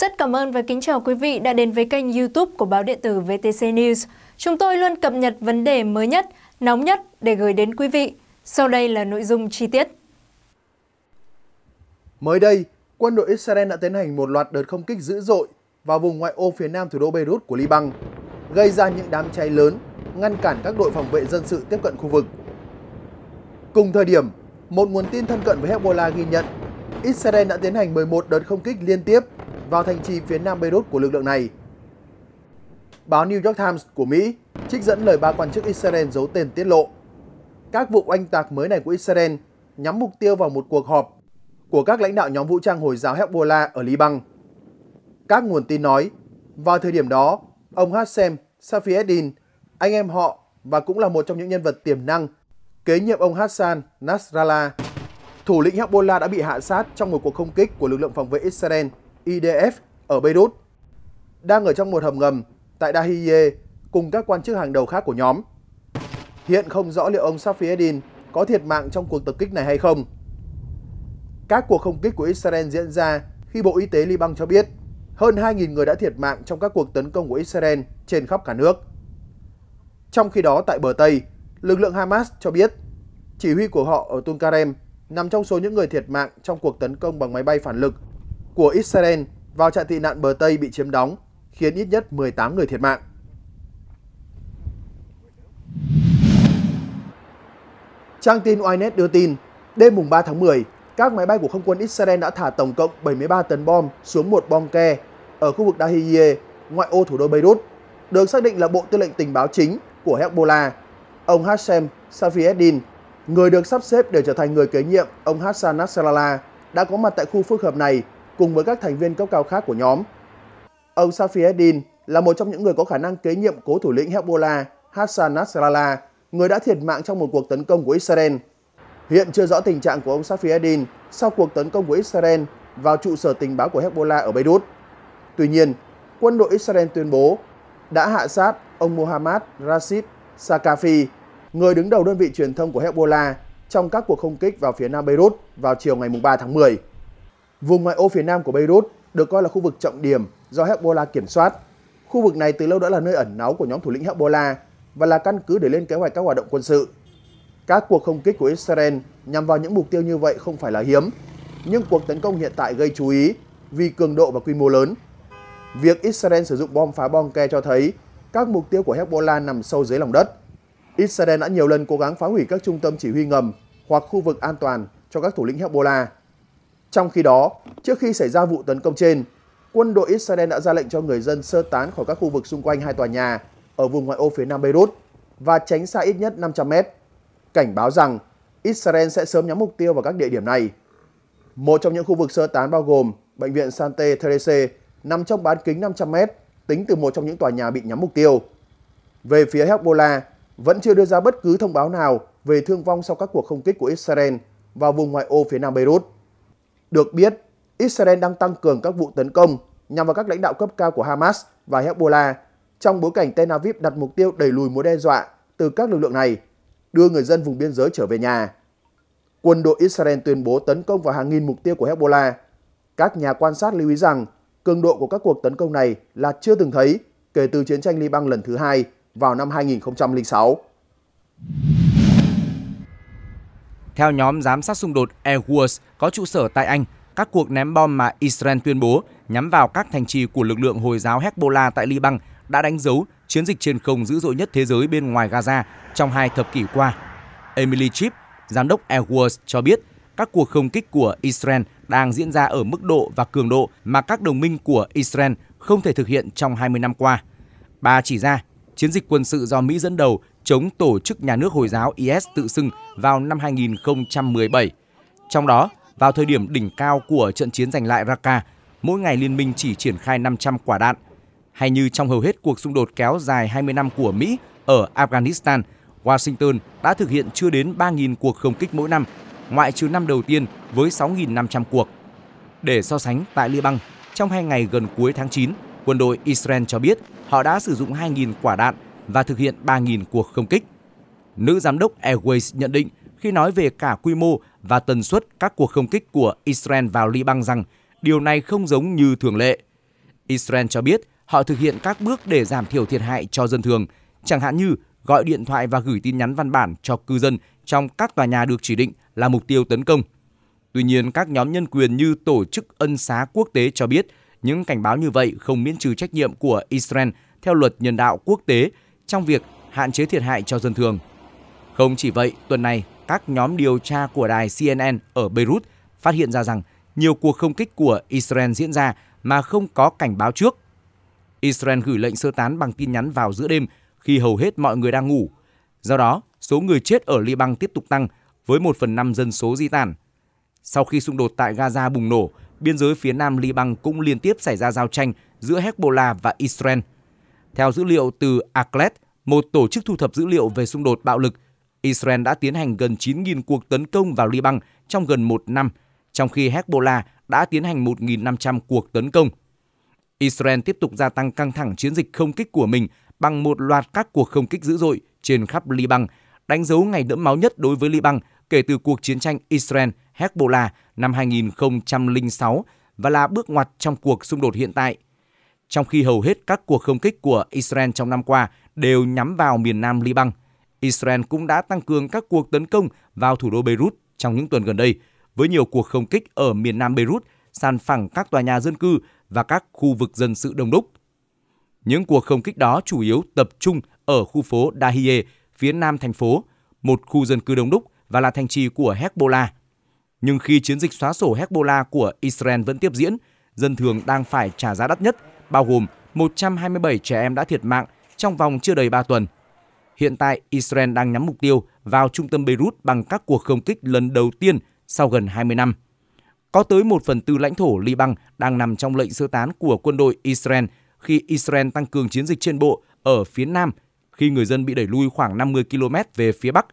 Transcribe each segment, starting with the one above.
Rất cảm ơn và kính chào quý vị đã đến với kênh youtube của báo điện tử VTC News. Chúng tôi luôn cập nhật vấn đề mới nhất, nóng nhất để gửi đến quý vị. Sau đây là nội dung chi tiết. Mới đây, quân đội Israel đã tiến hành một loạt đợt không kích dữ dội vào vùng ngoại ô phía nam thủ đô Beirut của Liban, gây ra những đám cháy lớn, ngăn cản các đội phòng vệ dân sự tiếp cận khu vực. Cùng thời điểm, một nguồn tin thân cận với Hezbollah ghi nhận Israel đã tiến hành 11 đợt không kích liên tiếp vào thành trì phía nam Beirut của lực lượng này. Báo New York Times của Mỹ trích dẫn lời ba quan chức Israel giấu tên tiết lộ. Các vụ oanh tạc mới này của Israel nhắm mục tiêu vào một cuộc họp của các lãnh đạo nhóm vũ trang Hồi giáo Hezbollah ở Liban. Các nguồn tin nói, vào thời điểm đó, ông Hassem Safieddin, anh em họ và cũng là một trong những nhân vật tiềm năng, kế nhiệm ông Hassan Nasrallah. Thủ lĩnh Hezbollah đã bị hạ sát trong một cuộc không kích của lực lượng phòng vệ Israel IDF ở Beirut, đang ở trong một hầm ngầm tại Dahiye cùng các quan chức hàng đầu khác của nhóm. Hiện không rõ liệu ông Safieddin có thiệt mạng trong cuộc tập kích này hay không. Các cuộc không kích của Israel diễn ra khi Bộ Y tế Liban cho biết hơn 2.000 người đã thiệt mạng trong các cuộc tấn công của Israel trên khắp cả nước. Trong khi đó tại bờ Tây, lực lượng Hamas cho biết chỉ huy của họ ở Tulkarem nằm trong số những người thiệt mạng trong cuộc tấn công bằng máy bay phản lực của Israel vào trại tị nạn bờ Tây bị chiếm đóng, khiến ít nhất 18 người thiệt mạng. Trang tin Ynet đưa tin, đêm mùng 3 tháng 10, các máy bay của không quân Israel đã thả tổng cộng 73 tấn bom xuống một bom ke ở khu vực Dahiye, ngoại ô thủ đô Beirut, được xác định là bộ tư lệnh tình báo chính của Hezbollah. Ông Hashem Safieddin, người được sắp xếp để trở thành người kế nhiệm ông Hassan Nasrallah, đã có mặt tại khu phức hợp này cùng với các thành viên cấp cao khác của nhóm. Ông Safi Eddin là một trong những người có khả năng kế nhiệm cố thủ lĩnh Hezbollah Hassan Nasrallah, người đã thiệt mạng trong một cuộc tấn công của Israel. Hiện chưa rõ tình trạng của ông Safi Eddin sau cuộc tấn công của Israel vào trụ sở tình báo của Hezbollah ở Beirut. Tuy nhiên, quân đội Israel tuyên bố đã hạ sát ông Mohammad Rashid Sakafi, người đứng đầu đơn vị truyền thông của Hezbollah trong các cuộc không kích vào phía nam Beirut vào chiều ngày 3 tháng 10. Vùng ngoại ô phía nam của Beirut được coi là khu vực trọng điểm do Hezbollah kiểm soát. Khu vực này từ lâu đã là nơi ẩn náu của nhóm thủ lĩnh Hezbollah và là căn cứ để lên kế hoạch các hoạt động quân sự. Các cuộc không kích của Israel nhằm vào những mục tiêu như vậy không phải là hiếm, nhưng cuộc tấn công hiện tại gây chú ý vì cường độ và quy mô lớn. Việc Israel sử dụng bom phá bom ke cho thấy các mục tiêu của Hezbollah nằm sâu dưới lòng đất. Israel đã nhiều lần cố gắng phá hủy các trung tâm chỉ huy ngầm hoặc khu vực an toàn cho các thủ lĩnh Hezbollah. Trong khi đó, trước khi xảy ra vụ tấn công trên, quân đội Israel đã ra lệnh cho người dân sơ tán khỏi các khu vực xung quanh hai tòa nhà ở vùng ngoại ô phía nam Beirut và tránh xa ít nhất 500 mét, cảnh báo rằng Israel sẽ sớm nhắm mục tiêu vào các địa điểm này. Một trong những khu vực sơ tán bao gồm bệnh viện Sante Therese nằm trong bán kính 500 mét tính từ một trong những tòa nhà bị nhắm mục tiêu. Về phía Hezbollah, vẫn chưa đưa ra bất cứ thông báo nào về thương vong sau các cuộc không kích của Israel vào vùng ngoại ô phía nam Beirut. Được biết, Israel đang tăng cường các vụ tấn công nhằm vào các lãnh đạo cấp cao của Hamas và Hezbollah trong bối cảnh Tel Aviv đặt mục tiêu đẩy lùi mối đe dọa từ các lực lượng này, đưa người dân vùng biên giới trở về nhà. Quân đội Israel tuyên bố tấn công vào hàng nghìn mục tiêu của Hezbollah. Các nhà quan sát lưu ý rằng cường độ của các cuộc tấn công này là chưa từng thấy kể từ chiến tranh Liban lần thứ hai vào năm 2006. Theo nhóm giám sát xung đột Airwars có trụ sở tại Anh, các cuộc ném bom mà Israel tuyên bố nhắm vào các thành trì của lực lượng Hồi giáo Hezbollah tại Liban đã đánh dấu chiến dịch trên không dữ dội nhất thế giới bên ngoài Gaza trong hai thập kỷ qua. Emily Chip, giám đốc Airwars cho biết các cuộc không kích của Israel đang diễn ra ở mức độ và cường độ mà các đồng minh của Israel không thể thực hiện trong 20 năm qua. Bà chỉ ra, chiến dịch quân sự do Mỹ dẫn đầu chống tổ chức nhà nước Hồi giáo IS tự xưng vào năm 2017. Trong đó, vào thời điểm đỉnh cao của trận chiến giành lại Raqqa, mỗi ngày liên minh chỉ triển khai 500 quả đạn. Hay như trong hầu hết cuộc xung đột kéo dài 20 năm của Mỹ ở Afghanistan, Washington đã thực hiện chưa đến 3.000 cuộc không kích mỗi năm, ngoại trừ năm đầu tiên với 6.500 cuộc. Để so sánh tại Liban, trong hai ngày gần cuối tháng 9, quân đội Israel cho biết họ đã sử dụng 2.000 quả đạn và thực hiện 3.000 cuộc không kích. Nữ giám đốc Airways nhận định khi nói về cả quy mô và tần suất các cuộc không kích của Israel vào Liban rằng điều này không giống như thường lệ. Israel cho biết họ thực hiện các bước để giảm thiểu thiệt hại cho dân thường, chẳng hạn như gọi điện thoại và gửi tin nhắn văn bản cho cư dân trong các tòa nhà được chỉ định là mục tiêu tấn công. Tuy nhiên, các nhóm nhân quyền như Tổ chức Ân xá Quốc tế cho biết những cảnh báo như vậy không miễn trừ trách nhiệm của Israel theo luật nhân đạo quốc tế trong việc hạn chế thiệt hại cho dân thường. Không chỉ vậy, tuần này, các nhóm điều tra của đài CNN ở Beirut phát hiện ra rằng nhiều cuộc không kích của Israel diễn ra mà không có cảnh báo trước. Israel gửi lệnh sơ tán bằng tin nhắn vào giữa đêm khi hầu hết mọi người đang ngủ. Do đó, số người chết ở Liban tiếp tục tăng với 1 phần 5 dân số di tản. Sau khi xung đột tại Gaza bùng nổ, biên giới phía nam Liban cũng liên tiếp xảy ra giao tranh giữa Hezbollah và Israel – theo dữ liệu từ Aclet, một tổ chức thu thập dữ liệu về xung đột bạo lực, Israel đã tiến hành gần 9.000 cuộc tấn công vào Liban trong gần một năm, trong khi Hezbollah đã tiến hành 1.500 cuộc tấn công. Israel tiếp tục gia tăng căng thẳng chiến dịch không kích của mình bằng một loạt các cuộc không kích dữ dội trên khắp Liban, đánh dấu ngày đẫm máu nhất đối với Liban kể từ cuộc chiến tranh Israel-Hezbollah năm 2006 và là bước ngoặt trong cuộc xung đột hiện tại – trong khi hầu hết các cuộc không kích của Israel trong năm qua đều nhắm vào miền nam Liban. Israel cũng đã tăng cường các cuộc tấn công vào thủ đô Beirut trong những tuần gần đây, với nhiều cuộc không kích ở miền nam Beirut, sàn phẳng các tòa nhà dân cư và các khu vực dân sự đông đúc. Những cuộc không kích đó chủ yếu tập trung ở khu phố Dahie, phía nam thành phố, một khu dân cư đông đúc và là thành trì của Hezbollah. Nhưng khi chiến dịch xóa sổ Hezbollah của Israel vẫn tiếp diễn, dân thường đang phải trả giá đắt nhất bao gồm 127 trẻ em đã thiệt mạng trong vòng chưa đầy 3 tuần. Hiện tại, Israel đang nhắm mục tiêu vào trung tâm Beirut bằng các cuộc không kích lần đầu tiên sau gần 20 năm. Có tới 1 phần tư lãnh thổ Liban đang nằm trong lệnh sơ tán của quân đội Israel khi Israel tăng cường chiến dịch trên bộ ở phía nam khi người dân bị đẩy lui khoảng 50 km về phía bắc.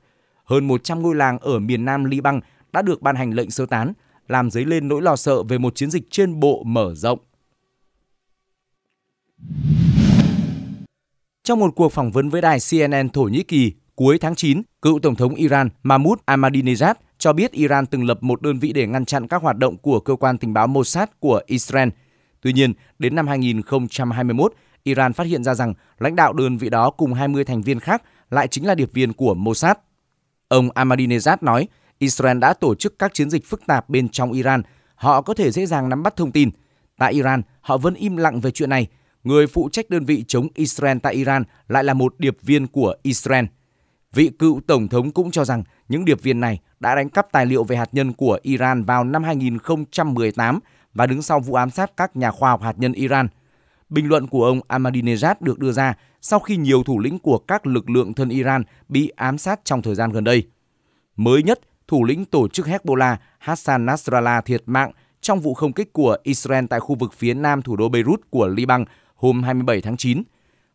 Hơn 100 ngôi làng ở miền nam Liban đã được ban hành lệnh sơ tán, làm dấy lên nỗi lo sợ về một chiến dịch trên bộ mở rộng. Trong một cuộc phỏng vấn với đài CNN Thổ Nhĩ Kỳ cuối tháng 9, cựu Tổng thống Iran Mahmoud Ahmadinejad cho biết Iran từng lập một đơn vị để ngăn chặn các hoạt động của cơ quan tình báo Mossad của Israel. Tuy nhiên, đến năm 2021, Iran phát hiện ra rằng lãnh đạo đơn vị đó cùng 20 thành viên khác lại chính là điệp viên của Mossad. Ông Ahmadinejad nói, Israel đã tổ chức các chiến dịch phức tạp bên trong Iran, họ có thể dễ dàng nắm bắt thông tin. Tại Iran, họ vẫn im lặng về chuyện này người phụ trách đơn vị chống Israel tại Iran lại là một điệp viên của Israel. Vị cựu tổng thống cũng cho rằng những điệp viên này đã đánh cắp tài liệu về hạt nhân của Iran vào năm 2018 và đứng sau vụ ám sát các nhà khoa học hạt nhân Iran. Bình luận của ông Ahmadinejad được đưa ra sau khi nhiều thủ lĩnh của các lực lượng thân Iran bị ám sát trong thời gian gần đây. Mới nhất, thủ lĩnh tổ chức Hezbollah Hassan Nasrallah thiệt mạng trong vụ không kích của Israel tại khu vực phía nam thủ đô Beirut của Liban hôm 27 tháng 9.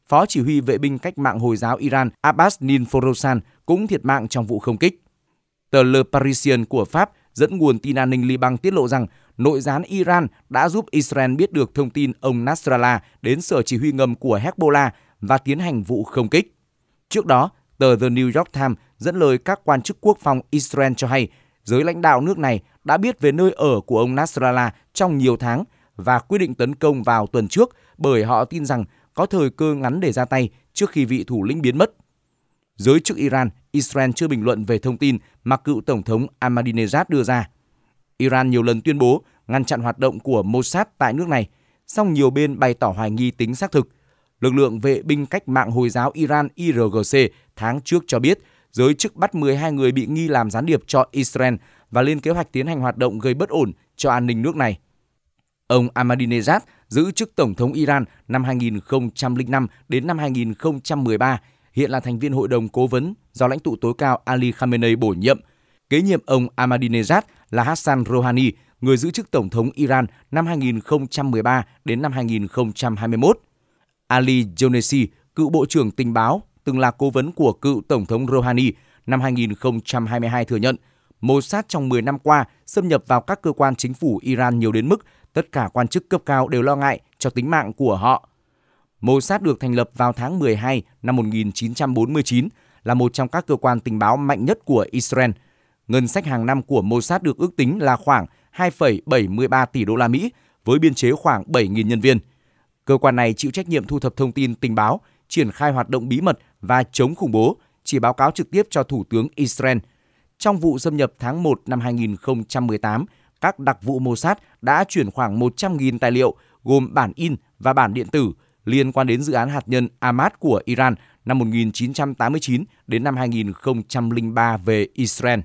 Phó chỉ huy vệ binh cách mạng Hồi giáo Iran Abbas Ninforosan cũng thiệt mạng trong vụ không kích. Tờ Le Parisien của Pháp dẫn nguồn tin an ninh Liban tiết lộ rằng nội gián Iran đã giúp Israel biết được thông tin ông Nasrallah đến sở chỉ huy ngầm của Hezbollah và tiến hành vụ không kích. Trước đó, tờ The New York Times dẫn lời các quan chức quốc phòng Israel cho hay giới lãnh đạo nước này đã biết về nơi ở của ông Nasrallah trong nhiều tháng – và quyết định tấn công vào tuần trước bởi họ tin rằng có thời cơ ngắn để ra tay trước khi vị thủ lĩnh biến mất. Giới chức Iran, Israel chưa bình luận về thông tin mà cựu Tổng thống Ahmadinejad đưa ra. Iran nhiều lần tuyên bố ngăn chặn hoạt động của Mossad tại nước này, song nhiều bên bày tỏ hoài nghi tính xác thực. Lực lượng vệ binh cách mạng Hồi giáo Iran IRGC tháng trước cho biết giới chức bắt 12 người bị nghi làm gián điệp cho Israel và lên kế hoạch tiến hành hoạt động gây bất ổn cho an ninh nước này. Ông Ahmadinejad giữ chức Tổng thống Iran năm 2005 đến năm 2013, hiện là thành viên hội đồng cố vấn do lãnh tụ tối cao Ali Khamenei bổ nhiệm. Kế nhiệm ông Ahmadinejad là Hassan Rouhani, người giữ chức Tổng thống Iran năm 2013 đến năm 2021. Ali Jonesi, cựu Bộ trưởng Tình báo, từng là cố vấn của cựu Tổng thống Rouhani năm 2022 thừa nhận, Mossad trong 10 năm qua xâm nhập vào các cơ quan chính phủ Iran nhiều đến mức tất cả quan chức cấp cao đều lo ngại cho tính mạng của họ. Mossad được thành lập vào tháng 12 năm 1949 là một trong các cơ quan tình báo mạnh nhất của Israel. Ngân sách hàng năm của Mossad được ước tính là khoảng 2,73 tỷ đô la Mỹ với biên chế khoảng 7.000 nhân viên. Cơ quan này chịu trách nhiệm thu thập thông tin tình báo, triển khai hoạt động bí mật và chống khủng bố, chỉ báo cáo trực tiếp cho Thủ tướng Israel. Trong vụ xâm nhập tháng 1 năm 2018, các đặc vụ Mossad đã chuyển khoảng 100.000 tài liệu gồm bản in và bản điện tử liên quan đến dự án hạt nhân Ahmad của Iran năm 1989 đến năm 2003 về Israel.